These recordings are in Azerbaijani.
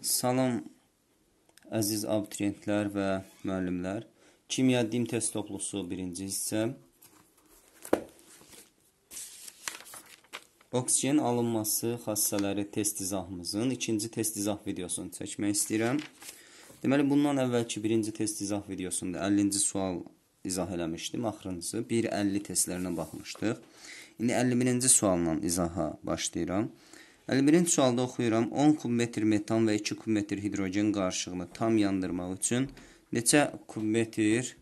Salam əziz abituriyentlər və müəllimlər. Kimya dim test toplusu 1-ci hissə. Oksigen alınması xassələri test izahımızın ikinci test izah videosunu çəkmək istəyirəm. Deməli bundan əvvəlki birinci test izah videosunda 50-ci sual izah eləmişdim. Axırıncısı 1.50 testlərinə baxmışdıq. İndi 51-ci sualla izaha başlayıram. 51-ci sualda oxuyuram. 10 kubmetr metan və 2 kubmetr hidrogen qarışığını tam yandırmaq üçün neçə kubmetr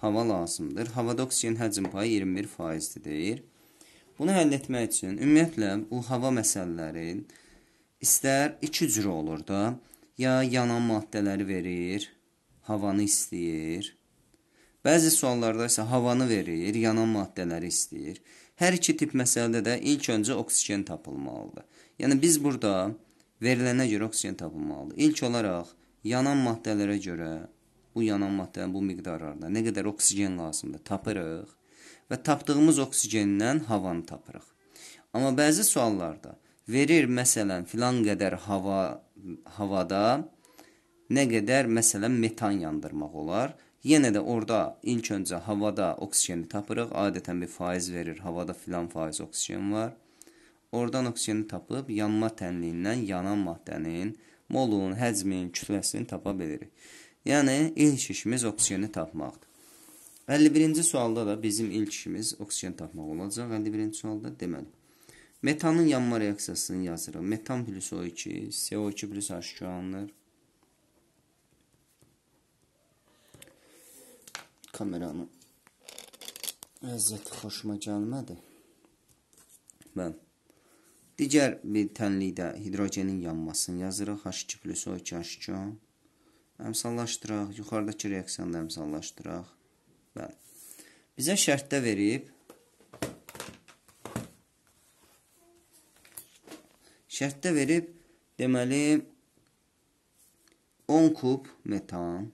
hava lazımdır? Havada oksigen həcm payı 21%-dir deyir. Bunu həll etmək üçün ümumiyyətlə bu hava məsələlərin istər iki cür olur da, ya yanan maddələri verir, havanı istəyir. Bəzi suallarda isə havanı verir, yanan maddələri istəyir. Hər iki tip məsələdə də ilk öncə oksigen tapılmalıdır. Yəni biz burada verilənə görə oksigen tapılmalıdır. İlk olaraq yanan maddələrə görə bu yanan maddənin bu miqdarlarında nə qədər oksigen lazımdır tapırıq və tapdığımız oksigendən havanı tapırıq. Amma bəzi suallarda verir məsələn filan qədər hava havada nə qədər məsələn metan yandırmaq olar? Yenə də orada ilk öncə havada oksijeni tapırıq. Adətən bir faiz verir. Havada filan faiz oksigen var. Oradan oksijeni tapıb yanma tənliyindən yanan maddənin molun, həcmin, kütləsini tapa bilirik. Yəni ilk işimiz oksijeni tapmaqdır. 51-ci sualda da bizim ilk işimiz oksigen tapmaq olacaq. 51-ci sualda deməli metanın yanma reaksiyasını yazırıq. Metan plus O2, CO2 plus H2 alınır. kameranın əziyyəti xoşuma gəlmədi. Və digər bir tənlikdə hidrogenin yanmasını yazırıq. H2 plus O2 H2. Əmsallaşdıraq. Yuxarıdakı reaksiyanda əmsallaşdıraq. Bəli. Bizə şərtdə verib. Şərtdə verib, deməli, 10 kub metan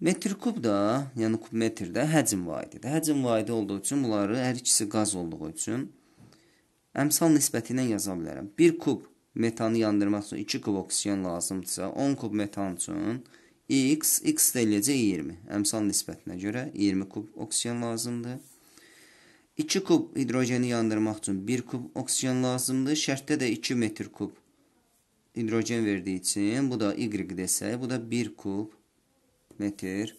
Metrkubda, yəni kub metrdə həcm vaididir. Həcm vaidi olduğu üçün bunları hər ikisi qaz olduğu üçün əmsal nisbəti ilə yaza bilərəm. 1 kub metanı yandırmaq üçün 2 kub oksigen lazımdırsa, 10 kub metan üçün x, x də eləyəcək 20. Əmsal nisbətinə görə 20 kub oksigen lazımdır. 2 kub hidrojeni yandırmaq üçün 1 kub oksigen lazımdır. Şərtdə də 2 metr kub hidrogen verdiyi üçün bu da y desək, bu da 1 kub metr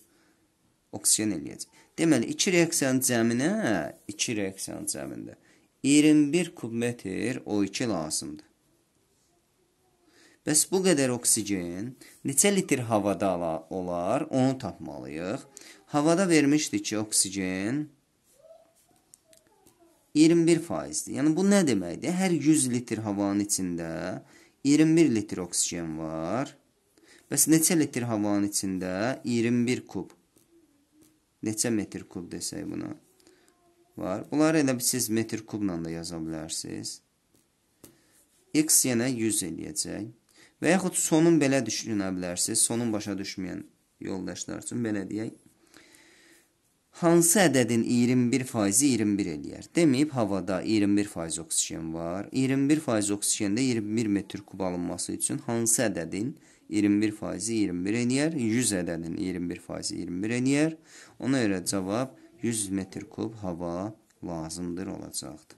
oksigen eləyəcək. Deməli, 2 reaksiyanın cəminə, 2 hə, reaksiyanın cəmində 21 kubmetr O2 lazımdır. Bəs bu qədər oksigen neçə litr havada olar, onu tapmalıyıq. Havada vermişdi ki, oksigen 21%-dir. Yəni, bu nə deməkdir? Hər 100 litr havanın içində 21 litr oksigen var. Bəs neçə litr havanın içində? 21 kub. Neçə metr kub desək buna? Var. Bunları elə bir siz metr kubla da yaza bilərsiniz. X yenə 100 eləyəcək. Və yaxud sonun belə düşünə bilərsiniz. Sonun başa düşməyən yoldaşlar üçün belə deyək. Hansı ədədin 21%-i 21 eləyər? Deməyib havada 21% oksigen var. 21% oksigəndə 21 metr kub alınması üçün hansı ədədin 21 faizi 21 eləyər. 100 ədədin 21 faizi 21 eləyər. Ona görə cavab 100 metr kub hava lazımdır olacaqdır.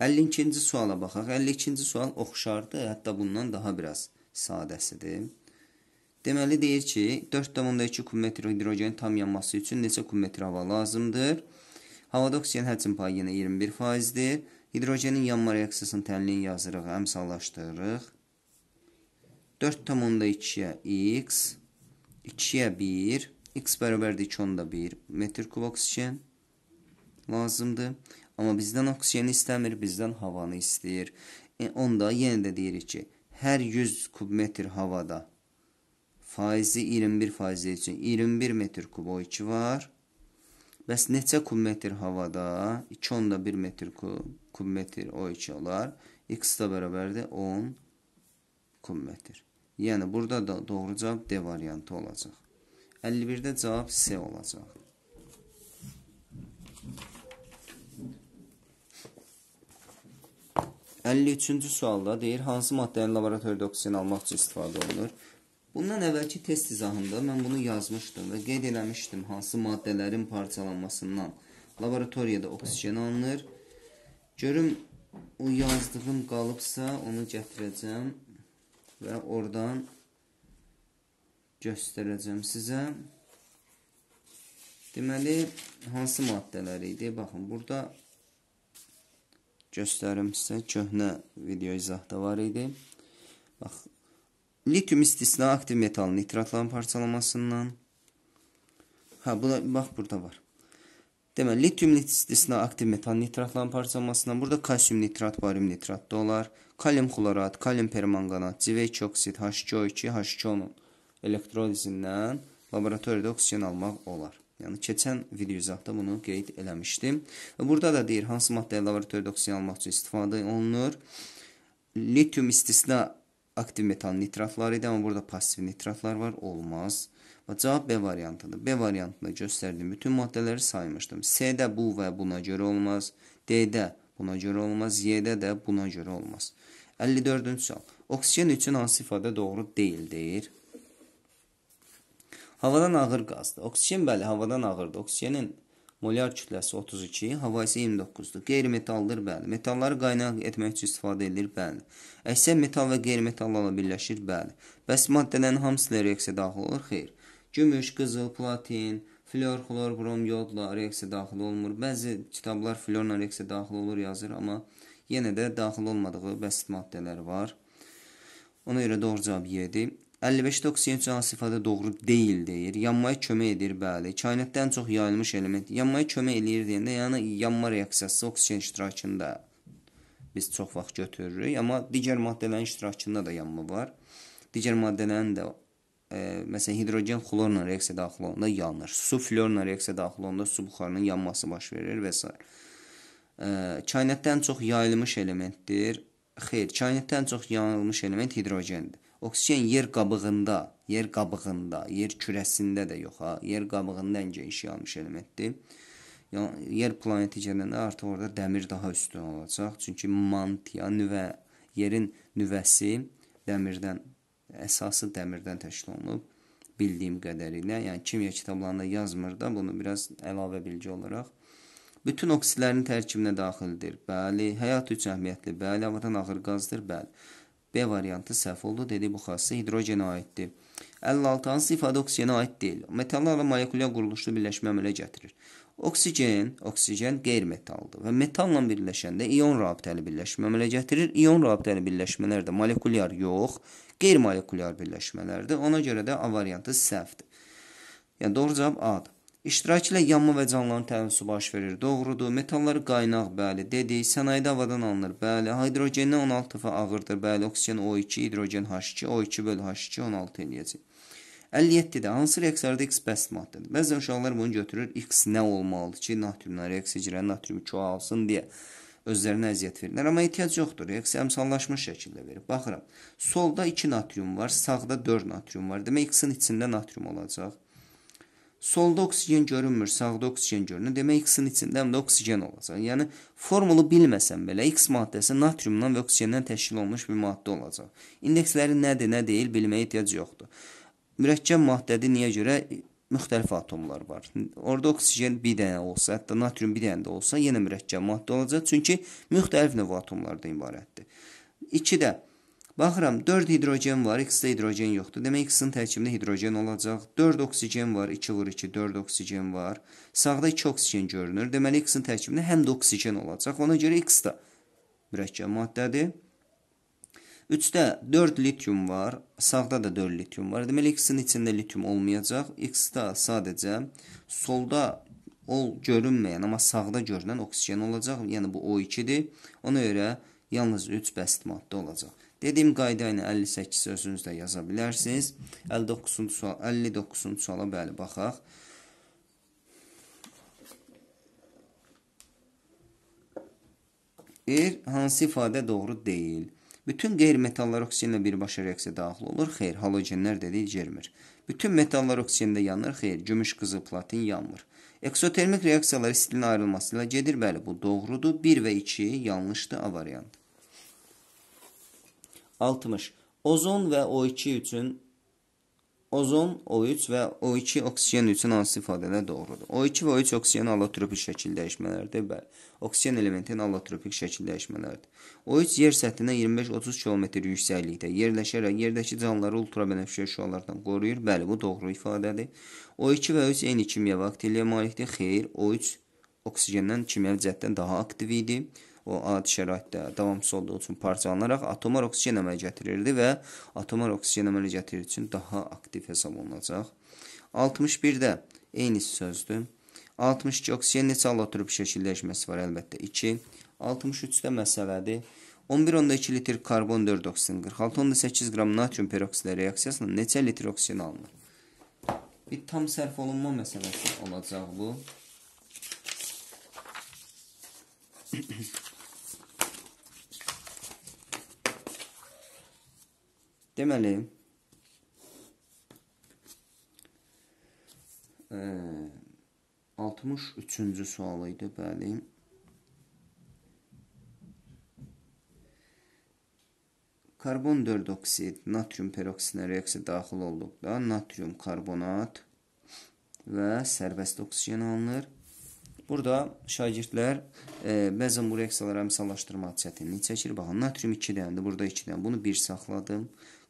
52-ci suala baxaq. 52-ci sual oxşardır, hətta bundan daha biraz sadəsidir. Deməli deyir ki, 4.2 kubmetr hidrogenin tam yanması üçün neçə kubmetr hava lazımdır? Havada oksigen həcm payı yenə 21%-dir. Hidrogenin yanma reaksiyasının tənliyini yazırıq, əmsallaşdırırıq. 4,2'ye x, 2'ye 1, x bərabərdir 2 onda 1 metrkub oksigen lazımdır. Amma bizdən oksigeni istəmir, bizdən havanı istəyir. E, onda yenə də deyirik ki, hər 100 kubmetr havada faizi 21 faizi üçün 21 metrkub O2 var. Bəs neçə kubmetr havada? 2 onda 1 metr kubmetr O2 olar. X də bərabərdir 10 kubmetr. Yəni burada da doğru cavab D variantı olacaq. 51-də cavab C olacaq. Əlli üçüncü sualda deyir, hansı maddənin laboratoriya oksigen almaq üçün istifadə olunur? Bundan əvvəlki test izahında mən bunu yazmışdım və qeyd eləmişdim hansı maddələrin parçalanmasından laboratoriyada oksigen alınır. Görüm, o yazdığım qalıbsa onu gətirəcəm və oradan göstərəcəm sizə. Deməli, hansı maddələr idi? Baxın, burada göstərim sizə köhnə video izahda var idi. Bax, litium istisna aktiv metal nitratların parçalanmasından. Hə, bu da, bax, burada var. Deməli, litium istisna aktiv metal nitratların parçalanmasından. Burada kalsium nitrat, barium nitrat da olar. Kalium xlorat, kalium permanganat, civeyk oksid, H2O2, H2O-nun elektrolizindən laboratoriyada oksigen almaq olar. Yəni keçən video izahda bunu qeyd eləmişdim. Və burada da deyir hansı maddəyə laboratoriyada oksigen almaq üçün istifadə olunur. Litium istisna aktiv metal nitratları idi, amma burada pasiv nitratlar var, olmaz. Və cavab B variantıdır. B variantında göstərdiyim bütün maddələri saymışdım. C-də bu və buna görə olmaz. D-də Buna görə olmaz. Y-də də buna görə olmaz. 54-cü sual. Oksigen üçün hansı ifadə doğru deyildir? Havadan ağır qazdır. Oksigen bəli, havadan ağırdır. Oksigenin molyar kütləsi 32, hava isə 29-dur. Qeyri-metaldır, bəli. Metalları qaynaq etmək üçün istifadə edilir, bəli. Əksər metal və qeyri-metallarla birləşir, bəli. Bəs maddələrin hamısı reaksiyaya daxil olur? Xeyr. Gümüş, qızıl, platin, Flor, xlor, brom, yodla reaksiya daxil olmur. Bəzi kitablar florla reaksiya daxil olur yazır, amma yenə də daxil olmadığı bəsit maddələr var. Ona görə doğru cavab 7. 55-də oksigen canlı sifədə doğru deyil deyir. Yanmaya kömək edir, bəli. Kainatda ən çox yayılmış element yanmaya kömək eləyir deyəndə, yəni yanma reaksiyası oksigen iştirakında biz çox vaxt götürürük, amma digər maddələrin iştirakında da yanma var. Digər maddələrin də e, məsələn hidrogen xlorla reaksiya daxil olanda yanır. Su florla reaksiya daxil olanda su buxarının yanması baş verir və s. E, kainatda ən çox yayılmış elementdir. Xeyr, kainatda ən çox yayılmış element hidrogendir. Oksigen yer qabığında, yer qabığında, yer kürəsində də yox ha, yer qabığında ən geniş yayılmış elementdir. Yəni yer planeti gələndə artıq orada dəmir daha üstün olacaq, çünki mantiyan nüvə yerin nüvəsi dəmirdən əsası dəmirdən təşkil olunub bildiyim qədərilə. Yəni kimya kitablarında yazmır da bunu biraz əlavə bilgi olaraq. Bütün oksidlərin tərkibinə daxildir. Bəli, həyat üçün əhəmiyyətli. Bəli, havadan ağır qazdır. Bəli. B variantı səhv oldu. Dedi bu xassı hidrogenə aiddir. 56-cı ifadə oksigenə aid deyil. Metallarla molekulyar quruluşlu birləşmə əmələ gətirir. Oksigen, oksigen qeyri-metaldır və metalla birləşəndə ion rabitəli birləşmə əmələ gətirir. İon rabitəli birləşmələr də molekulyar yox, qeyri-molekulyar birləşmələrdir. Ona görə də A variantı səhvdir. Yəni doğru cavab A-dır. İştirak ilə yanma və canlıların təhlükəsi baş verir. Doğrudur. Metalları qaynaq, bəli, dedik. Sənayedə havadan alınır, bəli. Hidrogendən 16 dəfə ağırdır, bəli. Oksigen O2, hidrogen H2, O2 böl H2 16 eləyəcək. 57-də hansı reaksiyada X bəst maddədir? Bəzən uşaqlar bunu götürür, X nə olmalıdır ki, natriumdan reaksiya icra natrium 2 alsın deyə özlərinə əziyyət verirlər. Amma ehtiyac yoxdur. Reaksiya əmsallaşmış şəkildə verir. Baxıram. Solda 2 natrium var, sağda 4 natrium var. Demək X-in içində natrium olacaq. Solda oksigen görünmür, sağda oksigen görünür. Demək X-in içində həm də oksigen olacaq. Yəni formulu bilməsən belə X maddəsi natriumdan və oksigendən təşkil olmuş bir maddə olacaq. İndeksləri nədir, nə deyil bilməyə ehtiyac yoxdur. Mürəkkəb maddədir niyə görə? müxtəlif atomlar var. Orda oksigen bir dənə olsa, hətta natrium bir dənə də olsa, yenə mürəkkəb maddə olacaq, çünki müxtəlif növ atomlardan ibarətdir. 2-də baxıram 4 hidrogen var, X-də hidrogen yoxdur. Demək X-in tərkibində hidrogen olacaq. 4 oksigen var, 2 vur 2 4 oksigen var. Sağda 2 oksigen görünür. Deməli X-in tərkibində həm də oksigen olacaq. Ona görə X də mürəkkəb maddədir. 3-də 4 lityum var, sağda da 4 lityum var. Deməli X-in içində lityum olmayacaq. X-də sadəcə solda ol görünməyən, amma sağda görünən oksigen olacaq. Yəni bu O2-dir. Ona görə yalnız 3 bəsit maddə olacaq. Dediyim qayda ilə 58 özünüzdə yaza bilərsiniz. 59-cu sual, 59-cu suala bəli baxaq. Bir hansı ifadə doğru deyil? Bütün qeyri-metallar oksigenlə birbaşa reaksiyaya daxil olur. Xeyr, halogenlər dedik germir. Bütün metallar oksigendə yanır. Xeyr, gümüş, qızıl, platin yanmır. Eksotermik reaksiyalar stilin ayrılması ilə gedir. Bəli, bu doğrudur. 1 və 2 yanlışdır, A variantı. 60. Ozon və O2 üçün Ozon O3 və O2 oksigen üçün hansı ifadələr doğrudur? O2 və O3 oksigenin allotropik şəkil dəyişmələridir və oksigen elementinin allotropik şəkil dəyişmələridir. O3 yer səthindən 25-30 km yüksəklikdə yerləşərək yerdəki canlıları ultrabənəfşə şüalardan qoruyur. Bəli, bu doğru ifadədir. O2 və O3 eyni kimyəvi aktivliyə malikdir. Xeyr, O3 oksigenden kimyəvi cəhətdən daha aktiv idi o adi şəraitdə davamsız olduğu üçün parçalanaraq atomar oksigen əmələ gətirirdi və atomar oksigen əmələ gətirir üçün daha aktiv hesab olunacaq. 61-də eyni sözdür. 62 oksigen neçə allotrop şəkilləşməsi var əlbəttə 2. 63-də məsələdir. 11.2 litr karbon 4 oksigen, 46.8 qram natrium peroksidlə reaksiyasında neçə litr oksigen alınır? Bir tam sərf olunma məsələsi olacaq bu. Deməli, ə, 63-cü sual idi, bəli. Karbon 4 oksid natrium peroksidinə reaksiya daxil olduqda natrium karbonat və sərbəst oksigen alınır. Burada şagirdlər e, bəzən bu reaksiyaları əmsallaşdırma çətinlik çəkir. Baxın, natrium 2 dənədir, burada 2 dənə. Bunu 1 saxladım.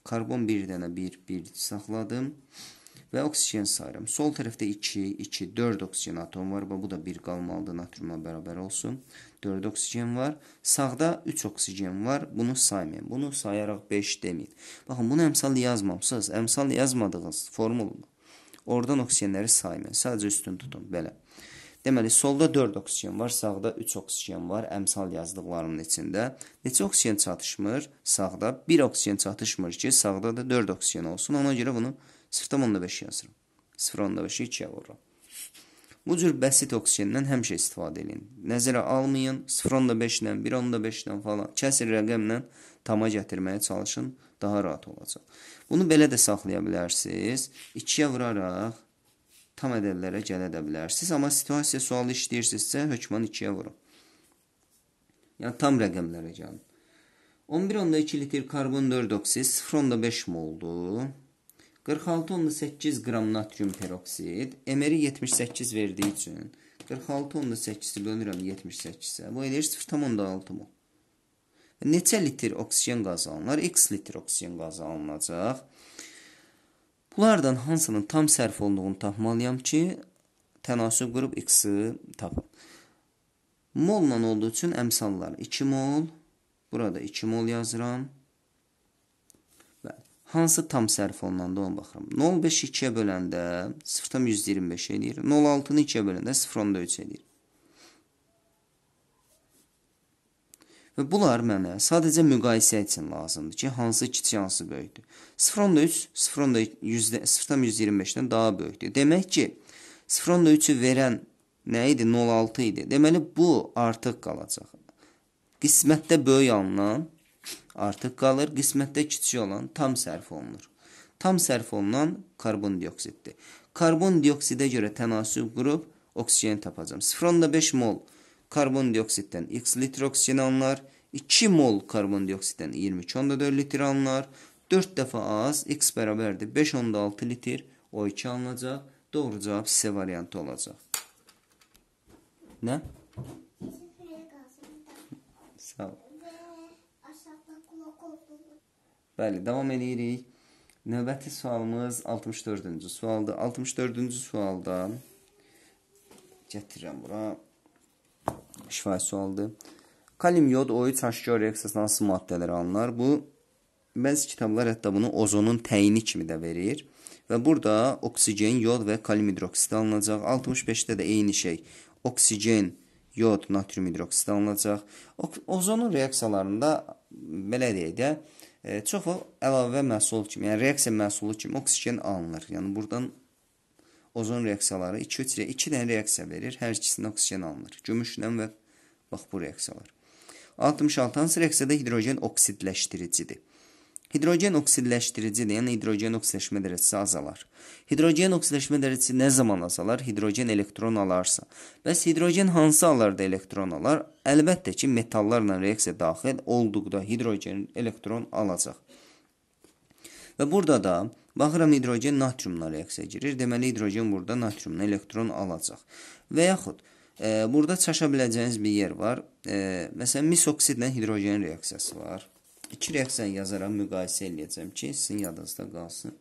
Karbon 1 dənə 1, 1 saxladım. Və oksigen sayıram. Sol tərəfdə 2, 2, 4 oksigen atom var. Bu da 1 qalmalıdır, natriumla bərabər olsun. 4 oksigen var. Sağda 3 oksigen var. Bunu saymayın. Bunu sayaraq 5 deməyin. Baxın, bunu əmsal yazmamısınız. Əmsal yazmadığınız formulunu. Oradan oksigenləri saymayın. Sadəcə üstün tutun. Belə. Deməli, solda 4 oksigen var, sağda 3 oksigen var əmsal yazdıqlarımın içində. Neçə oksigen çatışmır? Sağda 1 oksigen çatışmır ki, sağda da 4 oksigen olsun. Ona görə bunu 0.5 yazıram. 0.5-i 2-yə vururam. Bu cür bəsit oksigendən həmişə istifadə edin. Nəzərə almayın, 0.5-dən, 1.5-dən falan kəsir rəqəmlə tama gətirməyə çalışın, daha rahat olacaq. Bunu belə də saxlaya bilərsiniz. 2-yə vuraraq tam ədədlərə gələ də bilərsiniz. Amma situasiya sualı işləyirsinizsə, hökmən 2-yə vurun. Yəni, tam rəqəmlərə gəlin. 11.2 litr karbon 4 oksid 0.5 moldu. 46.8 qram natrium peroksid. Emeri 78 verdiyi üçün 46.8-i bölürəm 78-ə. Bu eləyir 0.6 mol. Neçə litr oksigen qazı alınır? X litr oksigen qazı alınacaq. Bunlardan hansının tam sərf olunduğunu tapmalıyam ki, tənasüb qurub x-i tapım. Molla olduğu üçün əmsallar 2 mol, burada 2 mol yazıram. Bəli. Hansı tam sərf olunanda ona baxıram. 0,5-2-yə böləndə 0,125 edir. 0,6-nı 2-yə böləndə 0,3 edir. Və bunlar mənə sadəcə müqayisə üçün lazımdır ki, hansı kiçik, hansı böyükdür. 0.3 0.125-dən daha böyükdür. Demək ki, 0.3-ü verən nə idi? 0.6 idi. Deməli bu artıq qalacaq. Qismətdə böyük alınan artıq qalır, qismətdə kiçik olan tam sərf olunur. Tam sərf olunan karbondioksiddir. Karbondioksidə görə tənasüb qurub oksigen tapacam. 0.5 mol karbondioksitdən X litroksinanlar, 2 mol karbondioksitdən 22.4 litr alınır. 4 dəfə az X bərabərdir 5.6 litr O2 alınacaq. Doğru cavab C variantı olacaq. Nə? Sağ ol. Bəli, davam eləyirik. Növbəti sualımız 64-cü sualdır. 64-cü sualda gətirirəm bura. Şifahi sualdır. Kalium yod oyu çaşkar reaksiyasından hansı maddələr alınır? Bu bəzi kitablar hətta bunu ozonun təyini kimi də verir. Və burada oksigen, yod və kalium hidroksid alınacaq. 65-də də eyni şey. Oksigen, yod, natrium hidroksid alınacaq. O ozonun reaksiyalarında belə deyək də, e, çoxu əlavə məhsul kimi, yəni reaksiya məhsulu kimi oksigen alınır. Yəni buradan Ozon reaksiyaları 2-3 2 dənə reaksiya verir. Hər ikisində oksigen alınır. Gümüş ilə və bax bu reaksiyalar. 66-cı reaksiyada hidrogen oksidləşdiricidir. Hidrogen oksidləşdiricidir, yəni hidrogen oksidləşmə dərəcəsi azalar. Hidrogen oksidləşmə dərəcəsi nə zaman azalar? Hidrogen elektron alarsa. Bəs hidrogen hansı hallarda elektron alar? Əlbəttə ki, metallarla reaksiya daxil olduqda hidrogen elektron alacaq. Və burada da Baxıram hidrogen natriumla reaksiyaya girir. Deməli hidrogen burada natriumla elektron alacaq. Və yaxud e, burada çaşa biləcəyiniz bir yer var. E, məsələn misoksidlə hidrogen reaksiyası var. İki reaksiyanı yazaram müqayisə eləyəcəm ki, sizin yadınızda qalsın.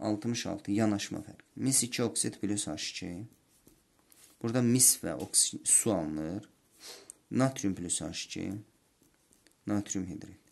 66 yanaşma fərqi. Mis 2 oksid plus H2. Burada mis və oksid su alınır. Natrium plus H2. Natrium hidrit.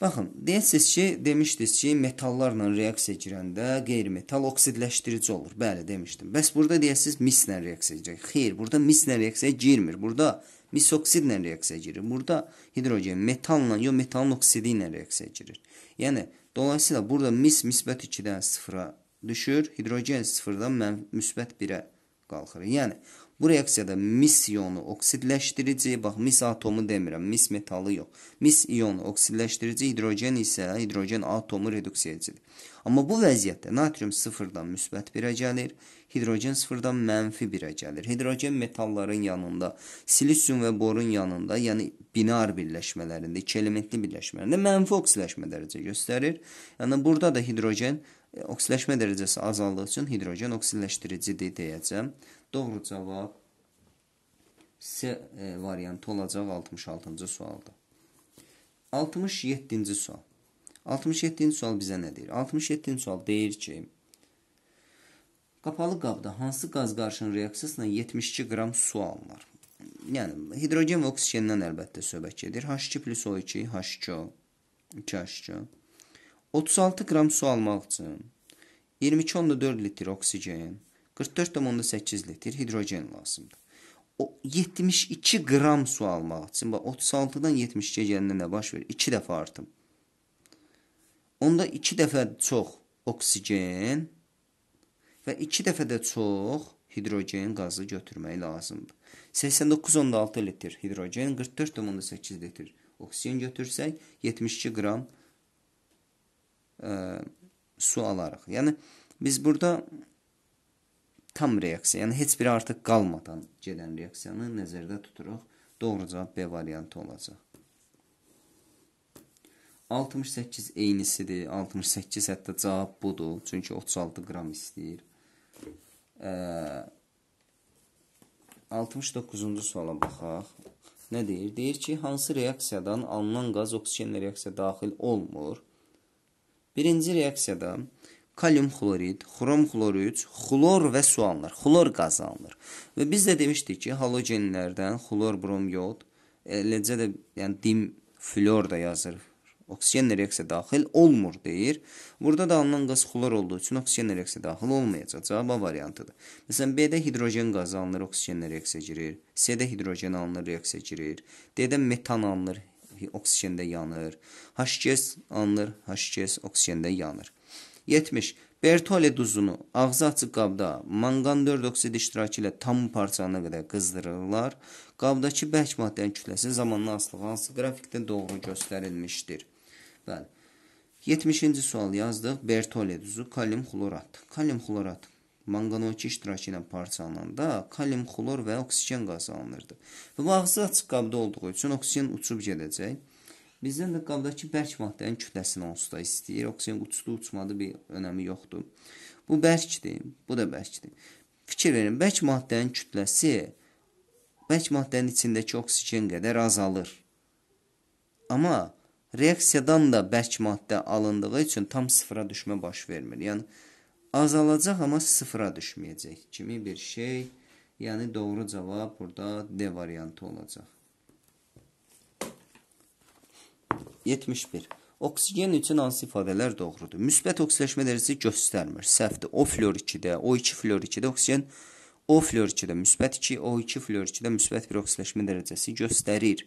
Baxın, deyirsiniz ki, demişdiniz ki, metallarla reaksiya girəndə qeyri-metal oksidləşdirici olur. Bəli, demişdim. Bəs burada deyirsiniz mislə reaksiya girir. Xeyr, burada mislə reaksiya girmir. Burada mis oksidlə reaksiya girir. Burada hidrogen metalla, yo metalın oksidi ilə reaksiya girir. Yəni dolayısıyla burada mis müsbət 2-dən 0-a düşür, hidrogen 0-dan müsbət 1-ə qalxır. Yəni Bu reaksiyada mis ionu oksidləşdirici, bax mis atomu demirəm, mis metalı yox. Mis ionu oksidləşdirici, hidrogen isə hidrogen atomu reduksiyacıdır. Amma bu vəziyyətdə natrium 0-dan müsbət 1-ə gəlir, hidrogen 0-dan mənfi 1-ə gəlir. Hidrogen metalların yanında, silisium və borun yanında, yəni binar birləşmələrində, iki elementli birləşmələrində mənfi oksidləşmə dərəcə göstərir. Yəni burada da hidrogen e, oksidləşmə dərəcəsi azaldığı üçün hidrogen oksidləşdiricidir deyəcəm. Doğru cavab S e, variantı olacaq 66-cı sualda. 67-ci sual. 67-ci sual bizə nə deyir? 67-ci sual deyir ki, qapalı qabda hansı qaz qarışın reaksiyasına 72 qram su alınır? Yəni, hidrogen və oksigenden əlbəttə söhbət gedir. H2 plus O2, H2O, 2H2O. 36 qram su almaq üçün 22,4 litr oksigen, 44,8 litr hidrogen lazımdır. O 72 qram su almaq üçün bax 36-dan 72-yə gələndə nə baş verir? 2 dəfə artım. Onda 2 dəfə çox oksigen və 2 dəfə də çox hidrogen qazı götürmək lazımdır. 89.6 litr hidrogen, 44.8 litr oksigen götürsək 72 qram ə, su alarıq. Yəni biz burada tam reaksiya, yəni heç biri artıq qalmadan gedən reaksiyanı nəzərdə tuturuq. Doğru cavab B variantı olacaq. 68 eynisidir. 68 hətta cavab budur. Çünki 36 qram istəyir. Ə, 69-cu suala baxaq. Nə deyir? Deyir ki, hansı reaksiyadan alınan qaz oksigenlə reaksiya daxil olmur? Birinci reaksiyada kalium xlorid, xrom xlorid, xlor və su alınır. Xlor qazı alınır. Və biz də demişdik ki, halogenlərdən xlor, brom, yod, e, eləcə də yəni dim, flor da yazır. Oksigenlə reaksiya daxil olmur deyir. Burada da alınan qaz xlor olduğu üçün oksigenlə reaksiya daxil olmayacaq. Cavab A variantıdır. Məsələn, B-də hidrogen qazı alınır, oksigenlə reaksiya girir. C-də hidrogen alınır, reaksiya girir. D-də metan alınır, oksigendə yanır. H2S alınır, H2S oksigendə yanır. 70. Bertole duzunu ağzı açıq qabda manqan 4 oksid iştirakı ilə tam parçalana qədər qızdırırlar. Qabdakı bərk maddənin kütləsi zamanla asılı hansı qrafikdə doğru göstərilmişdir? Bəli. 70-ci sual yazdıq. Bertole duzu kalium xlorat. Kalium xlorat manqanoid iştirakı ilə parçalananda kalium xlor və oksigen qazanılırdı. Və bu ağzı açıq qabda olduğu üçün oksigen uçub gedəcək Bizdən də qabdakı bərk maddənin kütləsini onsuz da istəyir. Oksigen yəni uçdu, uçmadı bir önəmi yoxdur. Bu bərkdir, bu da bərkdir. Fikir verin, bərk maddənin kütləsi bərk maddənin içindəki oksigen qədər azalır. Amma reaksiyadan da bərk maddə alındığı üçün tam sıfıra düşmə baş vermir. Yəni azalacaq amma sıfıra düşməyəcək kimi bir şey. Yəni doğru cavab burada D variantı olacaq. 71. Oksigen üçün hansı ifadələr doğrudur? Müsbət oksiləşmə dərəcəsi göstərmir. Səhvdir. O flor 2-də, O2 flor 2-də oksigen O flor 2-də müsbət 2, O2 flor 2-də müsbət 1 oksiləşmə dərəcəsi göstərir.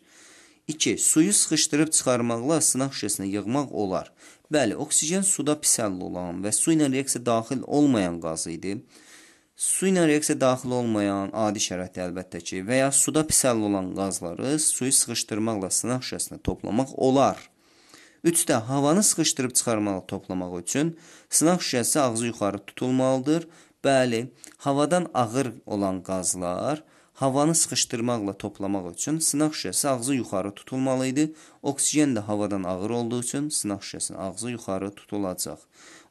2. Suyu sıxışdırıb çıxarmaqla sınaq şüşəsinə yığmaq olar. Bəli, oksigen suda pis həll olan və su ilə reaksiya daxil olmayan qaz idi. Su ilə reaksiya daxil olmayan adi şəraitdə əlbəttə ki, və ya suda pisəlli olan qazları suyu sıxışdırmaqla sınaq şüşəsinə toplamaq olar. 3-də havanı sıxışdırıb çıxarmalı toplamaq üçün sınaq şüşəsi ağzı yuxarı tutulmalıdır. Bəli, havadan ağır olan qazlar havanı sıxışdırmaqla toplamaq üçün sınaq şüşəsi ağzı yuxarı tutulmalı idi. Oksigen də havadan ağır olduğu üçün sınaq şüşəsinin ağzı yuxarı tutulacaq.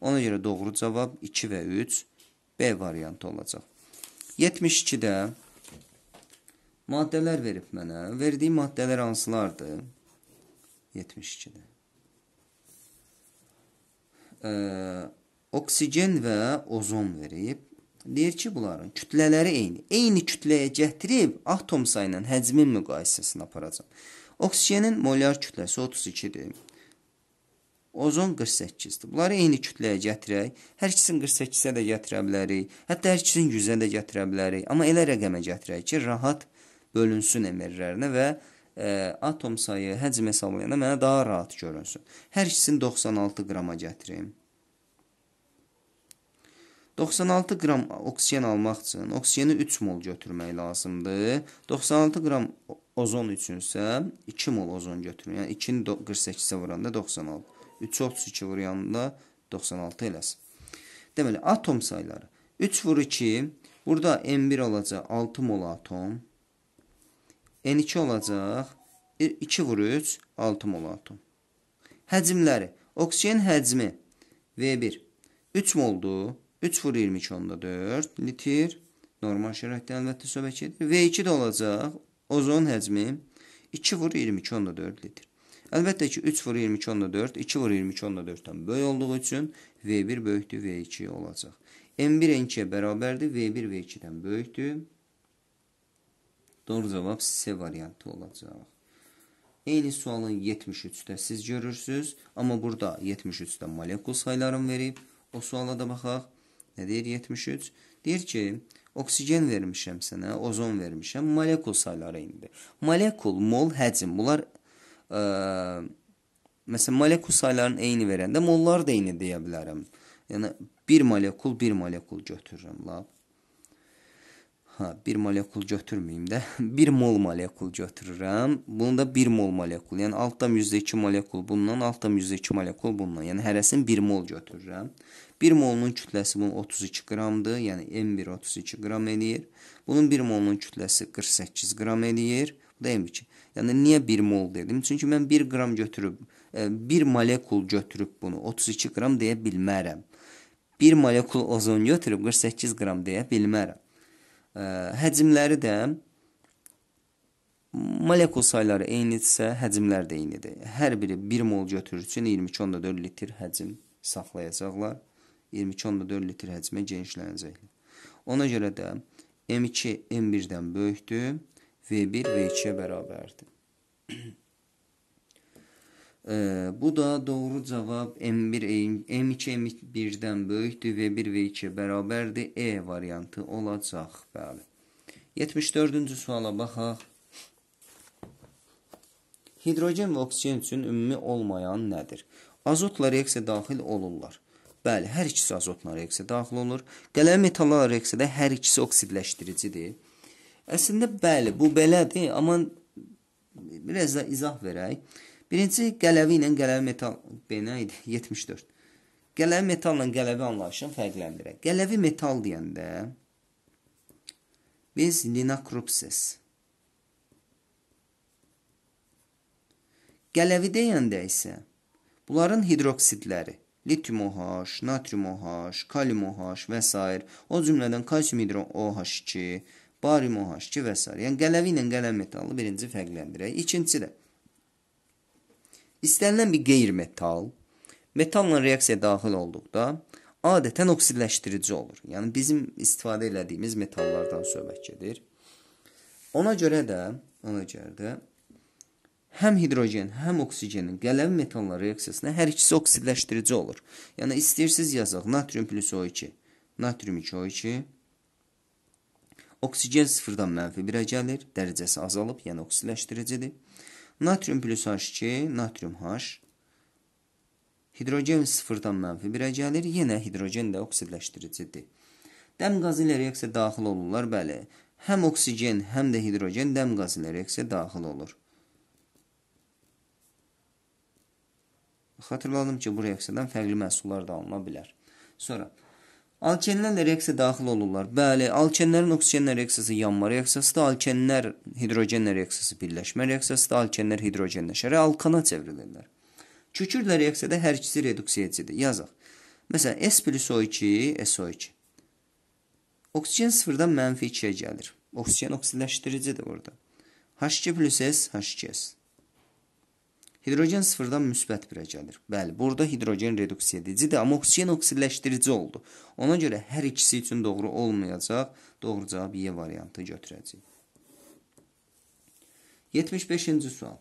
Ona görə doğru cavab 2 və 3 B variantı olacaq. 72-də maddələr verib mənə. Verdiyi maddələr hansılardır? 72-də. E, oksigen və ozon verib. Deyir ki, bunların kütlələri eyni. Eyni kütləyə gətirib atom sayının həcmin müqayisəsini aparacam. Oksigenin molyar kütləsi 32-dir. Ozon 48-dir. Bunları eyni kütləyə gətirək. Hər ikisini 48-ə də gətirə bilərik. Hətta hər ikisini 100-ə də gətirə bilərik. Amma elə rəqəmə gətirək ki, rahat bölünsün emerlərinə və ə, e, atom sayı həcm hesablayanda mənə daha rahat görünsün. Hər ikisini 96 qrama gətirim. 96 qram oksigen almaq üçün oksigeni 3 mol götürmək lazımdır. 96 qram ozon üçünsə 2 mol ozon götürün. Yəni 2-ni 48-ə vuranda 96. 3 32 vur yanında 96 eləsin. Deməli, atom sayları. 3 vur 2, burada N1 olacaq 6 mol atom. N2 olacaq 2 vur 3, 6 mol atom. Həcmləri. Oksigen həcmi V1 3 moldur. 3 vur 22 onda 4 litr. Normal şəraitdə əlbəttə söhbət gedir. V2 də olacaq ozon həcmi 2 vur 22 onda 4 litr. Əlbəttə ki, 3 vur 22 onda 4, 2 vur 22 onda 4-dən böyük olduğu üçün V1 böyükdür, V2 olacaq. M1, N2-yə bərabərdir, V1, V2-dən böyükdür. Doğru cavab C variantı olacaq. Eyni sualın 73-də siz görürsünüz, amma burada 73-də molekul saylarını verib. O suala da baxaq. Nə deyir 73? Deyir ki, oksigen vermişəm sənə, ozon vermişəm, molekul sayları indi. Molekul, mol, həcm, bunlar əlbəttə ə, məsələn molekul saylarını eyni verəndə mollar da eyni deyə bilərəm. Yəni bir molekul bir molekul götürürəm lap. Ha, hə, bir molekul götürməyim də 1 mol molekul götürürəm. Bunu da 1 mol molekul, yəni altdan %2 molekul bundan, altdan %2 molekul bundan. Yəni hərəsini 1 mol götürürəm. 1 molunun kütləsi bunun 32 qramdır, yəni M1 32 qram eləyir. Bunun 1 molunun kütləsi 48 qram eləyir. Bu da M2. Yəni niyə 1 mol dedim? Çünki mən 1 qram götürüb 1 e, molekul götürüb bunu 32 qram deyə bilmərəm. 1 molekul ozon götürüb 48 qram deyə bilmərəm. E, həcmləri də molekul sayları eynidirsə, həcmlər də eynidir. Hər biri 1 mol götürür üçün 22.4 litr həcm saxlayacaqlar. 22.4 litr həcmə genişlənəcəklər. Ona görə də M2 M1-dən böyükdür. V1 V2-yə bərabərdir. Bu da doğru cavab M1 M2 M1-dən böyükdür, V1 V2-yə bərabərdir. E variantı olacaq. Bəli. 74-cü suala baxaq. Hidrogen və oksigen üçün ümumi olmayan nədir? Azotla reaksiya daxil olurlar. Bəli, hər ikisi azotla reaksiya daxil olur. Qələm metallar reaksiyada hər ikisi oksidləşdiricidir. Əslində bəli, bu belədir, amma biraz da izah verək. Birinci qələvi ilə qələvi metal benə idi 74. Qələvi metalla qələvi anlayışını fərqləndirək. Qələvi metal deyəndə biz linakropsis Qələvi deyəndə isə bunların hidroksidləri litium OH, natrium OH, kalium OH və s. o cümlədən kalsium hidro OH2, barium OH2 və s. Yəni qələvi ilə qələm metalını birinci fərqləndirək. İkincisi də istənilən bir qeyri-metal metalla reaksiyaya daxil olduqda adətən oksidləşdirici olur. Yəni bizim istifadə etdiyimiz metallardan söhbət gedir. Ona görə də, ona görə də həm hidrogen, həm oksigenin qələvi metallar reaksiyasına hər ikisi oksidləşdirici olur. Yəni istəyirsiniz yazaq natrium + O2, natrium 2O2 Oksigen sıfırdan mənfi 1-ə gəlir, dərəcəsi azalıb, yəni oksiləşdiricidir. Natrium plus H2, natrium H. Hidrogen sıfırdan mənfi 1-ə gəlir, yenə hidrogen də oksidləşdiricidir. Dəm qazı ilə reaksiya daxil olurlar, bəli. Həm oksigen, həm də hidrogen dəm qazı ilə reaksiya daxil olur. Xatırladım ki, bu reaksiyadan fərqli məhsullar da alına bilər. Sonra Alkenlərlə reaksiya daxil olurlar. Bəli, alkenlərin oksigenlə reaksiyası yanma reaksiyasıdır, alkenlər hidrogenlə reaksiyası birləşmə reaksiyasıdır, alkenlər hidrogenləşərək alkana çevrilirlər. Kükürdlə reaksiyada hər ikisi reduksiyacıdır. Yazaq. Məsələn, S+O2, SO2. Oksigen sıfırdan mənfi 2-yə gəlir. Oksigen oksidləşdiricidir orada. H2 plus S, H2S. Hidrogen sıfırdan müsbət birə gəlir. Bəli, burada hidrogen reduksiya edicidir, amma oksigen oksidləşdirici oldu. Ona görə hər ikisi üçün doğru olmayacaq. Doğru cavab Y e variantı götürəcək. 75-ci sual.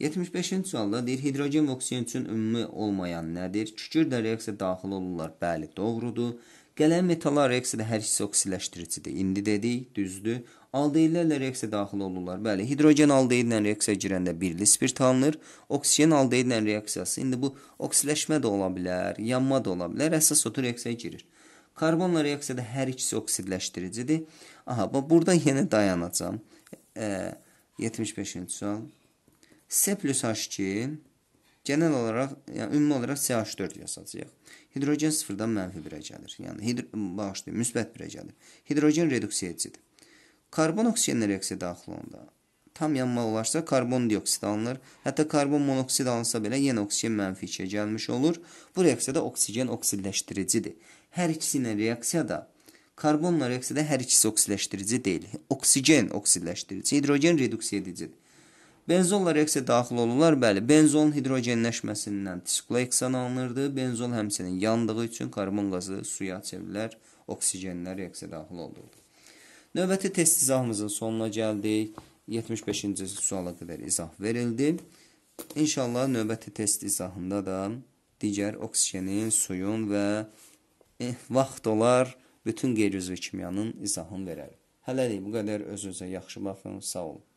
75-ci sualda deyir, hidrogen və oksigen üçün ümumi olmayan nədir? Kükür də reaksiya daxil olurlar. Bəli, doğrudur. Gələn metallar reaksiyada hər ikisi oksidləşdiricidir. İndi dedik, düzdür. Aldeydlərlə reaksiya daxil olurlar. Bəli, hidrogen aldeydlə reaksiyaya girəndə birli spirt alınır. Oksigen aldeydlə reaksiyası. İndi bu oksidləşmə də ola bilər, yanma da ola bilər. Əsas odur reaksiyaya girir. Karbonla reaksiyada hər ikisi oksidləşdiricidir. Aha, bax burada yenə dayanacam. E, 75-ci sual. S+H2 Genel olaraq, yəni ümumi olaraq CH4 yazacağıq. Hidrogen sıfırdan mənfi 1-ə gəlir. Yəni bağışlayın, müsbət 1-ə gəlir. Hidrogen reduksiya edicidir. Karbon oksigenlə reaksiyaya daxil olanda tam yanma olarsa karbon dioksid alınır. Hətta karbon monoksid alınsa belə yenə oksigen mənfi 2-yə gəlmiş olur. Bu reaksiyada oksigen oksidləşdiricidir. Hər ikisi ilə reaksiyada karbonla reaksiyada hər ikisi oksidləşdirici deyil. Oksigen oksidləşdirici, hidrogen reduksiya edicidir. Benzolla reaksiya daxil olurlar, bəli, benzolun hidrogenləşməsindən diskloeksan alınırdı. Benzol həmsinin yandığı üçün karbon qazı suya çevrilər, oksigenlər reaksiya daxil olurdu. Növbəti test izahımızın sonuna gəldik. 75-ci suala qədər izah verildi. İnşallah növbəti test izahında da digər oksigenin, suyun və eh, vaxt olar bütün qeyri-üzvi kimyanın izahını verərik. Hələlik bu qədər özünüzə yaxşı baxın, sağ olun.